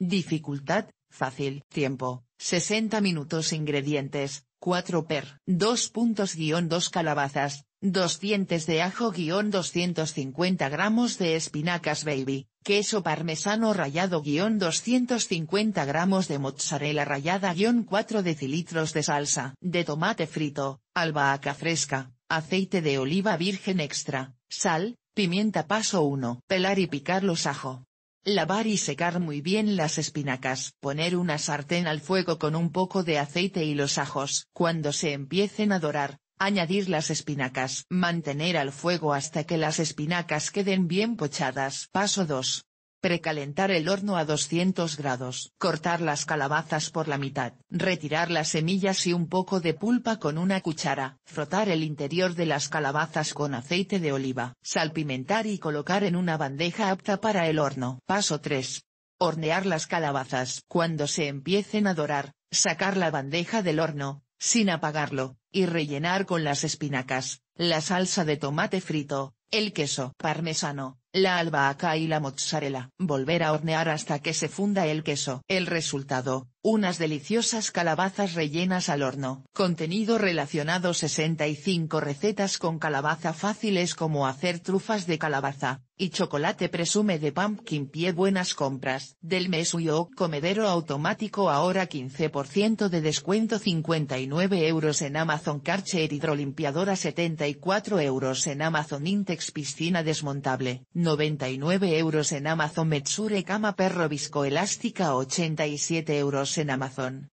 Dificultad, fácil, tiempo, 60 minutos Ingredientes, 4 per, 2 puntos guión 2 calabazas, 2 dientes de ajo guión 250 gramos de espinacas baby, queso parmesano rallado guión 250 gramos de mozzarella rallada guión 4 decilitros de salsa de tomate frito, albahaca fresca, aceite de oliva virgen extra, sal, pimienta paso 1. Pelar y picar los ajo, Lavar y secar muy bien las espinacas. Poner una sartén al fuego con un poco de aceite y los ajos. Cuando se empiecen a dorar, añadir las espinacas. Mantener al fuego hasta que las espinacas queden bien pochadas. Paso 2. Precalentar el horno a 200 grados. Cortar las calabazas por la mitad. Retirar las semillas y un poco de pulpa con una cuchara. Frotar el interior de las calabazas con aceite de oliva. Salpimentar y colocar en una bandeja apta para el horno. Paso 3. Hornear las calabazas. Cuando se empiecen a dorar, sacar la bandeja del horno, sin apagarlo, y rellenar con las espinacas, la salsa de tomate frito, el queso parmesano, la albahaca y la mozzarella. Volver a hornear hasta que se funda el queso. El resultado, unas deliciosas calabazas rellenas al horno. Contenido relacionado 65 recetas con calabaza fáciles como hacer trufas de calabaza, y chocolate presume de pumpkin pie buenas compras. Del mes comedero automático ahora 15% de descuento 59 euros en Amazon Karcher hidrolimpiadora 74 euros en Amazon Intex piscina desmontable. 99 euros en Amazon Metsure Cama Perro Viscoelástica 87 euros en Amazon.